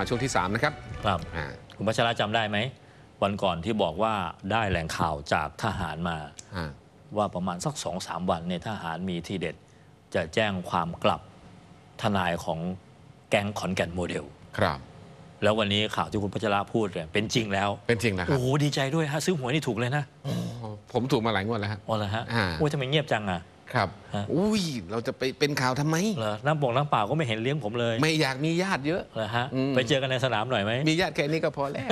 มาช่วงที่ 3 นะครับ ครับ คุณพัชราจำได้ไหมวันก่อนที่บอกว่าได้แหล่งข่าวจากทหารมา ว่าประมาณสักสองสามวันเนี่ยทหารมีทีเด็ด จะแจ้งความกลับทนายของแก๊งขอนแก่นโมเดล ครับ แล้ววันนี้ข่าวที่คุณพัชราพูดเนี่ยเป็นจริงแล้ว เป็นจริงนะครัโอ้ดีใจด้วยฮะ ซื้อหวยนี่ถูกเลยนะ ผมถูกมาหลายงวดแล้วฮะอ๋อเหรอฮะ่าโอ้ทำไมเงียบจังอ่ะครับอุ้ย เราจะไปเป็นข่าวทำไมเหรอน้ำปงน้ำเปล่าก็ไม่เห็นเลี้ยงผมเลย ไม่อยากมีญาติเยอะเหรอฮะไปเจอกันในสนามหน่อยไหมมีญาติแค่นี้ก็พอแล้ว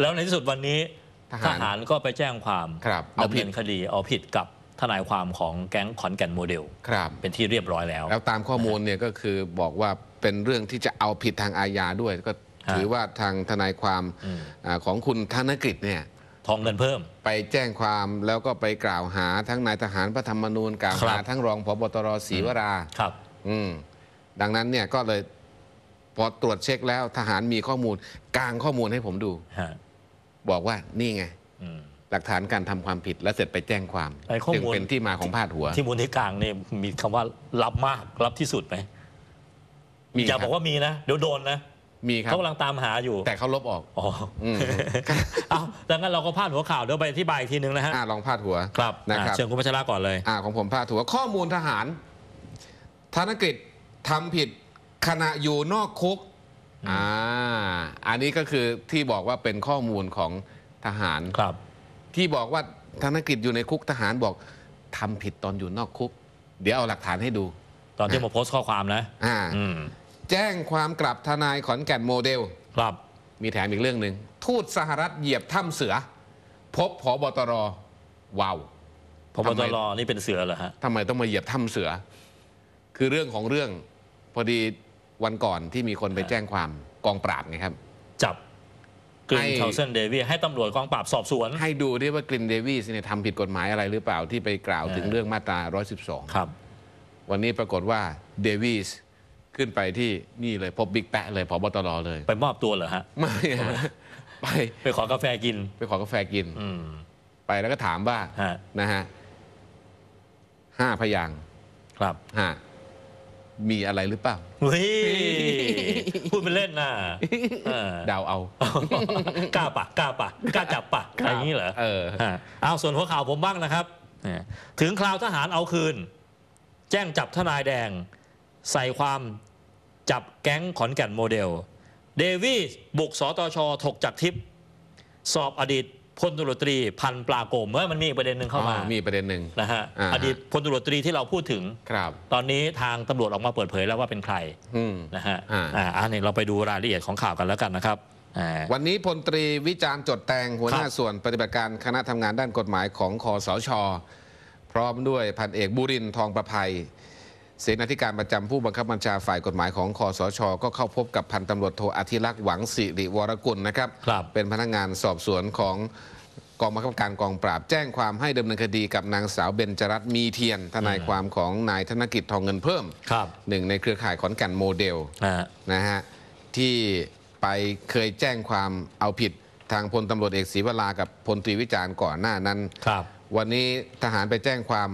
แล้วในที่สุดวันนี้ทหารก็ไปแจ้งความครับเอาผิดคดีเอาผิดกับทนายความของแก๊งขอนแก่นโมเดลครับเป็นที่เรียบร้อยแล้วแล้วตามข้อมูลเนี่ยก็คือบอกว่าเป็นเรื่องที่จะเอาผิดทางอาญาด้วยก็ถือว่าทางทนายความอของคุณธนกฤษเนี่ยทองเงินเพิ่ม ไปแจ้งความแล้วก็ไปกล่าวหาทั้งนายทหารพระธรรมนูญกล่าวหาทั้งรองพบตรศรีวราครับ อืมดังนั้นเนี่ยก็เลยพอตรวจเช็คแล้วทหารมีข้อมูล กลางข้อมูลให้ผมดูบอกว่านี่ไงหลักฐานการทำความผิดและเสร็จไปแจ้งความจึงเป็นที่มาของพาดหัวที่มูลที่กลางนี่มีคำว่าลับมากลับที่สุดไหมมอย่าบอกว่ามีนะ เดี๋ยวโดนนะมีครับเขากำลังตามหาอยู่ แต่เขาลบออกอ๋ออ้เอาดังนั้นเราก็พาดหัวข่าวเดี๋ยวไปอธิบายอีกทีนึงนะฮะลองพาดหัวครับ นะครับเชิญคุณพัชราก่อนเลย อ่าของผมพาดหัวข้อมูลทหาร ธนกฤษทำผิดขณะอยู่นอกคุกอ่าอันนี้ก็คือที่บอกว่าเป็นข้อมูลของทหารครับ ที่บอกว่าธนกฤษอยู่ในคุกทหารบอกทำผิดตอนอยู่นอกคุก เดี๋ยวเอาหลักฐานให้ดู ตอนที่ผมโพสต์ข้อความนะอ่าแจ้งความกลับทนายขอนแก่นโมเดลครับมีแถมอีกเรื่องหนึ่งทูตสหรัฐเหยียบถ้ำเสือ พบผบตรว้าวพบตรนี่เป็นเสือเหรอฮะทำไมต้องมาเหยียบถ้ำเสือ คือเรื่องของเรื่อง พอดีวันก่อนที่มีคนไปแจ้งความกองปราบไงครับ จับกรินเทาเซนเดวีให้ตำรวจกองปราบ สอบสวน ให้ดูด้วยว่ากรินเดวี่เนี่ยทำผิดกฎหมายอะไรหรือเปล่าที่ไปกล่าวถึงเรื่องมาตรา112ครับ วันนี้ปรากฏว่าเดวีสขึ้นไปที่นี่เลยพบบิ๊กแปะเลยพบตรเลย ไปมอบตัวเหรอฮะ ไม่ไป ไปขอกาแฟกิน ไปขอกาแฟกิน อืไปแล้วก็ถามว่าะนะฮะห้าพยางครับฮะมีอะไรหรือเปล่าเฮ้ย พูดเป็นเล่นนะเดาเอากล้าปะกล้าปะกล้าจับปะอะไรอย่างนี้เหรอ เออเอาส่วนหัวข่าวผมบ้างนะครับถึงคราวทหารเอาคืน แจ้งจับทนายแดงใส่ความจับแก๊งขอนแก่นโมเดล เดวีบุกสตช ถกจากทิพย์สอบอดีตพลตุรตรีพันปลาโกม เมื่อมันมีประเด็นหนึ่งเข้ามามีประเด็นหนึ่งนะฮะอดีตพลตุรตรีที่เราพูดถึงครับ ตอนนี้ทางตำรวจออกมาเปิดเผยแล้วว่าเป็นใครนะฮะอ่าันี้เราไปดูรายละเอียดของข่าวกันแล้วกันนะครับ วันนี้พลตรีวิจารณ์จดแตงหัวหน้าส่วนปฏิบัติการคณะทำงานด้านกฎหมายของคอสชพร้อมด้วยพันเอกบุรินทองประภัยเสนาธิการประจำผู้บังคับบัญชาฝ่ายกฎหมายของคอสช ก็เข้าพบกับพันตำรวจโทอธิรักษ์หวังสิริวรกุลนะครับรบเป็นพนักงงานสอบสวนของกองบังคับการกองปราบ แจ้งความให้ดำเนินคดีกับนางสาวเบญจรัตน์มีเทียน ทนายความของนายธนกิจทองเงินเพิ่มหนึ่งในเครือข่ายขอนแก่นโมเดลนะฮะที่ไปเคยแจ้งความเอาผิดทางพลตำรวจเอกศรีวรากับพลตรีวิจารณ์ก่อนหน้านั้นวันนี้ทหารไปแจ้งความ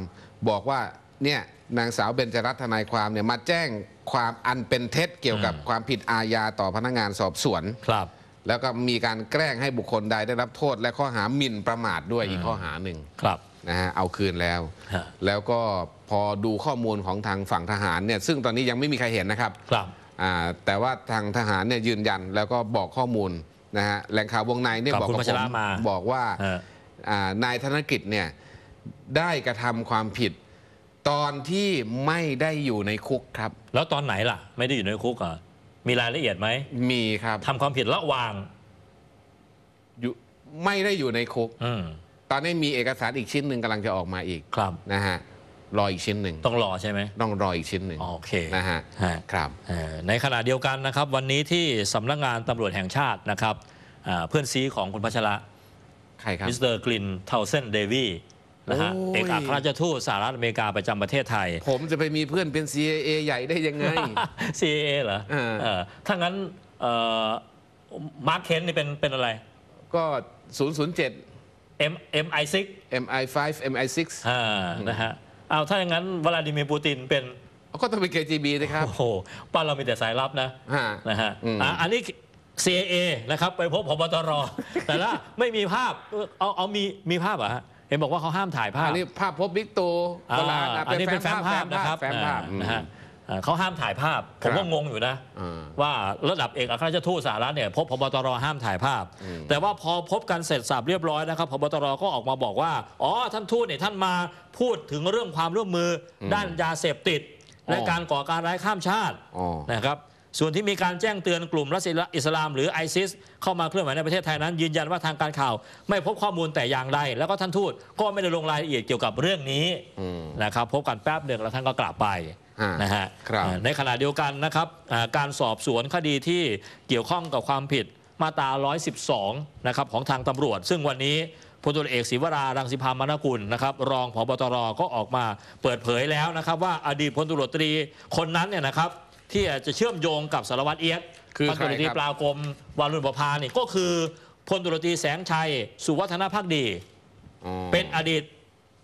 บอกว่าเนี่ยนางสาวเบญจรัตน์ทนายความเนี่ยมาแจ้งความอันเป็นเท็จเกี่ยวกับความผิดอาญาต่อพนักงานสอบสวน ครับ แล้วก็มีการแกล้งให้บุคคลใดได้รับโทษและข้อหาหมิ่นประมาทด้วยอีกข้อหาหนึ่ง ครับ นะฮะเอาคืนแล้ว แล้วก็พอดูข้อมูลของทางฝั่งทหารเนี่ยซึ่งตอนนี้ยังไม่มีใครเห็นนะครับ ครับ แต่ว่าทางทหารเนี่ยยืนยันแล้วก็บอกข้อมูลนะฮะแหล่งข่าววงในเนี่ยบอบคุณับผมบอกว่า่านายธนกิจเนี่ยได้กระทำความผิดตอนที่ไม่ได้อยู่ในคุกครับ แล้วตอนไหนล่ะ ไม่ได้อยู่ในคุกเหรอ่ะมีรายละเอียดไหม มีครับทำความผิดระหว่างอยู่ไม่ได้อยู่ในคุกอตอนนี้มีเอกสารอีกชิ้นหนึ่งกำลังจะออกมาอีกครับนะฮะรออีกชิ้นหนึ่งต้องรอใช่ไหมต้องรออีกชิ้นหนึ่งโอเคนะฮะครับในขณะเดียวกันนะครับวันนี้ที่สำนักงานตำรวจแห่งชาตินะครับเพื่อนซีของคุณพัชระใครครับมิสเตอร์กลินเทาเซนเดวีนะฮะเอกอัครราชทูตสหรัฐอเมริกาประจำประเทศไทย ผมจะไปมีเพื่อนเป็น CIA ใหญ่ได้ยังไง CIA เหรอเอถ้างั้นมาร์คเคนนี่เป็นเป็นอะไร ก็ 007 M MI6 MI5 MI6 อ่านะฮะเอาถ้าอย่างนั้น วลาดิเมียร์ปูตินเป็น ก็ต้องเป็น KGB นะครับโอ้โหป้าเรามีแต่สายลับนะนะฮะอันนี้ CIA นะครับ ไปพบพบตรแต่ละไม่มีภาพ เอาเอามีมีภาพอ่ะห็นบอกว่าเขาห้ามถ่ายภาพอันนี้ภาพพบบิ๊กตูโบราณอันนี้เป็นแฟ้มภาพนะครับแฟ้มภาพนะฮะเขาห้ามถ่ายภาพผมก็งงอยู่นะว่าระดับเอกอัครราชทูตสหรัฐเนี่ยพบพบตรห้ามถ่ายภาพ แต่ว่าพอพบกันเสร็จสับเรียบร้อยนะครับพบตรก็ออกมาบอกว่าอ๋อท่านทูตเนี่ยท่านมาพูดถึงเรื่องความร่วมมือ ด้านยาเสพติดและการก่อการร้ายข้ามชาตินะครับส่วนที่มีการแจ้งเตือนกลุ่มรัสเซียอิสลามหรือไอซิส เข้ามาเคลื่อนไหวในประเทศไทยนั้น ยืนยันว่าทางการข่าว ไม่พบข้อมูลแต่อย่างใดแล้วก็ท่านทูตก็ไม่ได้ลงรายละเอียดเกี่ยวกับเรื่องนี้นะครับ พบกันแป๊บหนึ่งแล้วท่านก็กลับไป นะฮะในขณะเดียวกันนะครับ การสอบสวนคดีที่เกี่ยวข้องกับความผิดมาตรา112 นะครับของทางตำรวจ ซึ่งวันนี้พลตรเอกศิวรารังสิพามนกุลนะครับรองผบตรก็ออกมาเปิดเผยแล้วนะครับ ว่าอดีตพลตรตรีคนนั้นเนี่ยนะครับที่อาจจะเชื่อมโยงกับสารวัตรเอียด คือพลตรีปรากรมวารุณประภาเนี่ยก็คือพลตรีแสงชัย สุวัฒนภักดี เป็นอดีต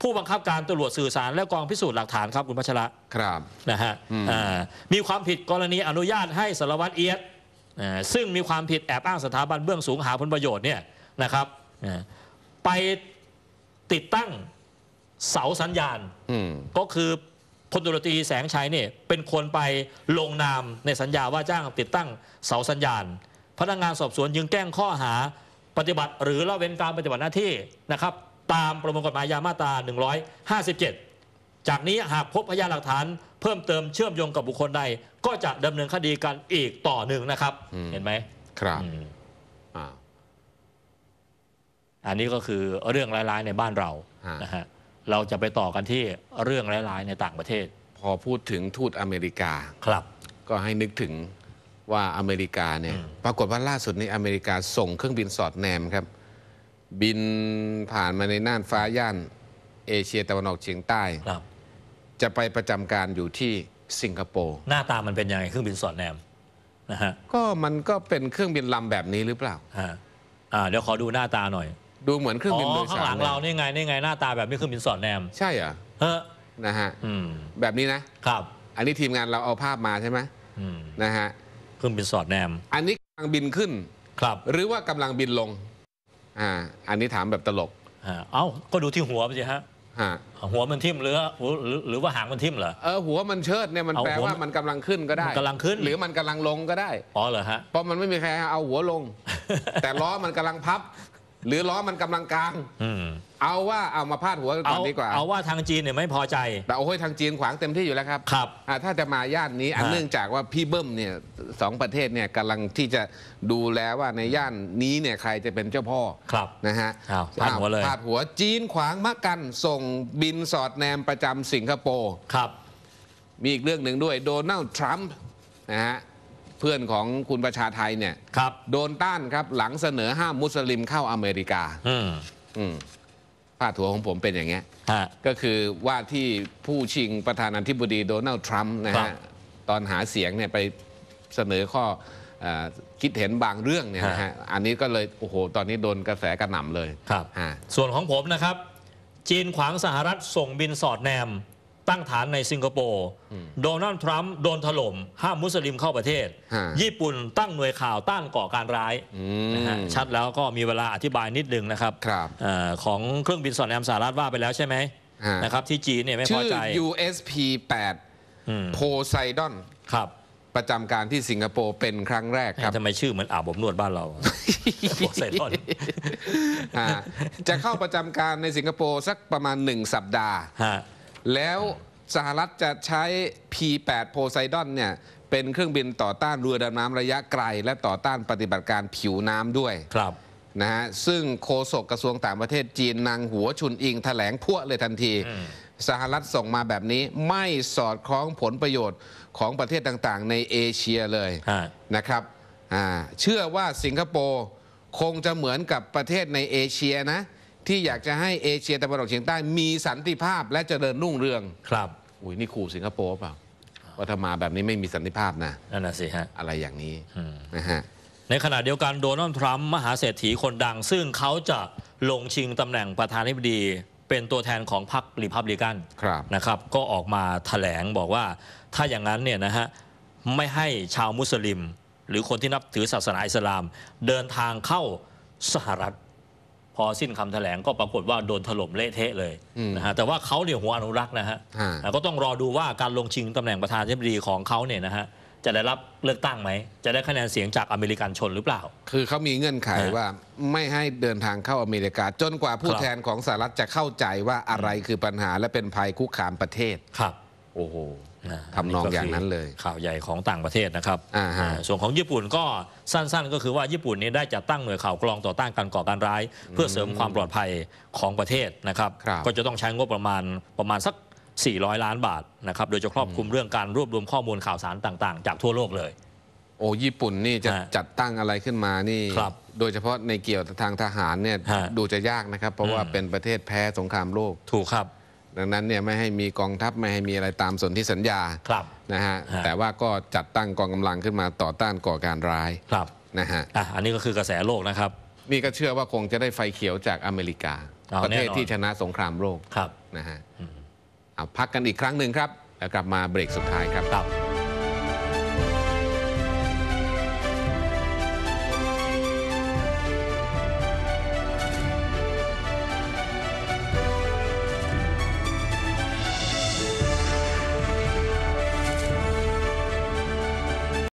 ผู้บังคับการตำรวจสื่อสาร และกองพิสูจน์หลักฐานครับ คุณพัชระครับนะฮะมีความผิดกรณีอนุญาตให้สารวัตรเอียดซึ่งมีความผิดแอบอ้างสถาบันเบื้องสูงหาผลประโยชน์เนี่ยนะครับไปติดตั้งเสาสัญญาณก็คือพลตุรตีแสงชัยเนี่ยเป็นคนไปลงนามในสัญญาว่าจ้างติดตั้งเสาสัญญาณ พนักงานสอบสวนยึงแจ้งข้อหาปฏิบัติหรือละเว้นการปฏิบัติหน้าที่นะครับตามประมวลกฎหมายยามาตรา157 จากนี้หากพบพยานหลักฐาน เพิ่มเติมเชื่อมโยงกับบุคคลใดก็จะดำเนินคดีกันอีกต่อหนึ่งนะครับ เห็นไหม ครับ อันนี้ก็คือเรื่องร้าย ๆ ในบ้านเรานะฮะเราจะไปต่อกันที่เรื่องร้ายๆ ในต่างประเทศ พอพูดถึงทูตอเมริกาครับ ก็ให้นึกถึงว่าอเมริกาเนี่ยปรากฏว่าล่าสุดนี้อเมริกา ส่งเครื่องบินสอดแนมครับ บินผ่านมาในน่านฟ้าย่านเอเชียตะวันออกเฉียงใต้ครับจะไปประจำการอยู่ที่สิงคโปร์หน้าตามันเป็นยังไงเครื่องบินสอดแนมนะฮะก็มันก็เป็นเครื่องบินลำแบบนี้หรือเปล่าฮะอ่าเดี๋ยวขอดูหน้าตาหน่อยดูเหมือนเครื่องบินโดยสารข้างหลังเรานี่ไง นี่ไง หน้าตาแบบนี้เครื่องบินสอดแนมใช่เหรอเออนะฮะ อืม แบบนี้นะ ครับ อันนี้ทีมงานเราเอาภาพมาใช่ไหมอืม นะฮะ เครื่องบินสอดแนม อันนี้กำลังบินขึ้น ครับ หรือว่ากำลังบินลง อ่า อันนี้ถามแบบตลกเอ้า ก็ดูที่หัวไปสิฮะหัวมันทิ่มหรือหรือหรือหรือว่าหางมันทิ่มเหรอ เออหัวมันเชิดเนี่ยมันแปลว่ามันกำลังขึ้นก็ได้กำกำลังขึ้น หรือมันกำลังลงก็ได้ อ๋อเหรอฮะ เพราะมันไม่มีใครเอาหัวลง แต่ล้อมันกำลังพับหรือล้อมันกำลังกลางอเอาว่าเอามาพาดหัวกัน่ออนดีกว่า เอาว่าทางจีนเนี่ยไม่พอใจ แต่โอ้ยทางจีนขวางเต็มที่อยู่แล้วครับ ครับ ถ้าจะมาย่านนี้อันเนื่องจากว่าพี่เบิ้มเนี่ยสองประเทศเนี่ยกำลังที่จะดูแลว่าในย่านนี้เนี่ยใครจะเป็นเจ้าพ่อ ครับ นะฮะพาดหัวเลย พาดหัวจีนขวางมะกัน ส่งบินสอดแนมประจำสิงคโปร์ ครับ มีอีกเรื่องหนึ่งด้วยโดนัลด์ทรัมป์นะฮะเพื่อนของคุณประชาไทยเนี่ยครับโดนต้านครับหลังเสนอห้ามมุสลิมเข้าอเมริกาอืมผ้าถั่วของผมเป็นอย่างเงี้ยก็คือว่าที่ผู้ชิงประธานาธิบดีโดนัลด์ทรัมป์นะฮะตอนหาเสียงเนี่ยไปเสนอข้ออคิดเห็นบางเรื่องเนี่ยนะฮะฮะอันนี้ก็เลยโอ้โห ตอนนี้โดนกระแสกระหน่ำเลยครับส่วนของผมนะครับ จีนขวางสหรัฐส่งบินสอดแนมตั้งฐานในสิงคโปร์โดนัลด์ทรัมป์โดนถล่มห้ามมุสลิมเข้าประเทศ ญี่ปุ่นตั้งหน่วยข่าวต้านก่อการร้ายนะฮะชัดแล้วก็มีเวลาอธิบายนิดนึงนะครับรบอของเครื่องบินสอดแนมสหรัฐว่าไปแล้วใช่ไหมนะครับ ที่จีนเนี่ยไม่พอใจ ชื่อ USP 8โพไซดอนครับประจำการที่สิงคโปร์เป็นครั้งแรกครับทำไมชื่อเหมือนอาบอบนวดบ้านเราโพไซดอนจะเข้าประจำการในสิงคโปร์สักประมาณหนึ่งสัปดาห์แล้วสหรัฐจะใช้ P8 Poseidon เนี่ยเป็นเครื่องบินต่อต้านเรือดำน้ำระยะไกล และต่อต้านปฏิบัติการผิวน้ำด้วย ครับนะฮะซึ่งโฆษกกระทรวงต่างประเทศจีนนางหัวชุนอิงถแถลงพวเลยทันที สหรัฐส่งมาแบบนี้ไม่สอดคล้องผลประโยชน์ของประเทศต่างๆในเอเชียเลยนะครับ เชื่อว่าสิงคโปร์ คงจะเหมือนกับประเทศในเอเชียนะที่อยากจะให้เอเชียตะวันออกเฉียงใต้มีสันติภาพ และเจริญรุ่งเรืองครับ อุ้ยนี่ขู่สิงคโปร์เปล่าว่าถ้ามาแบบนี้ไม่มีสันติภาพนะ นั่นะสิ ฮะ อะไรอย่างนี้ นะฮะ ในขณะเดียวกันโดนัลด์ทรัมป์มหาเศรษฐีคนดัง ซึ่งเขาจะลงชิงตำแหน่งประธานาธิบดี เป็นตัวแทนของพรรครีพับลิกันรนะครับ ก็ออกมาแถลงบอกว่าถ้าอย่างนั้นเนี่ยนะฮะไม่ให้ชาวมุสลิม หรือคนที่นับถือศาสนาอิสลาม เดินทางเข้าสหรัฐพอสิ้นคำแถลงก็ปรากฏว่า โดนถล่มเละเทะเลยนะฮะแต่ว่าเขาเนี่ยหัวอนุรักษ์นะฮะ ก็ต้องรอดูว่าการลงชิงตำแหน่งประธานาธิบดีของเขาเนี่ยนะฮะจะได้รับเลือกตั้งไหม จะได้คะแนนเสียงจากอเมริกันชนหรือเปล่า คือเขามีเงื่อนไขว่าไม่ให้เดินทางเข้าอเมริกา จนกว่าผู้แทนของสหรัฐจะเข้าใจว่าอะไรคือปัญหาและเป็นภัยคุกคามประเทศครับโอ้โหทำนองอย่างนั้นเลยข่าวใหญ่ของต่างประเทศนะครับ ส่วนของญี่ปุ่นก็สั้น ๆ ก็คือว่าญี่ปุ่นนี้ได้จัดตั้งหน่วยข่าวกรองต่อต้านการก่อการร้าย เพื่อเสริมความปลอดภัยของประเทศนะครับ ก็จะต้องใช้งบประมาณประมาณสัก 400 ล้านบาท นะครับโดยจะครอบคลุมเรื่อง การรวบรวมข้อมูลข่าวสารต่างๆจากทั่วโลกเลย โอ้ญี่ปุ่นนี่จะจัดตั้งอะไรขึ้นมานี่โดยเฉพาะในเกี่ยวทางทหารเนี่ยดูจะยากนะครับ เพราะว่าเป็นประเทศแพ้สงครามโลกถูกครับดังนั้นเนี่ยไม่ให้มีกองทัพ ไม่ให้มีอะไรตามสนธิสัญญาครับนะฮะแต่ว่าก็จัดตั้งกองกำลังขึ้นมาต่อต้านก่อการร้ายครับนะฮะอ่ะอันนี้ก็คือกระแสโลกนะครับนี่ก็เชื่อว่าคงจะได้ไฟเขียวจากอเมริกา ประเทศที่ชนะสงครามโลกครับนะฮะอ่ะพักกันอีกครั้งหนึ่งครับ แล้วกลับมาเบรกสุดท้ายครับครับ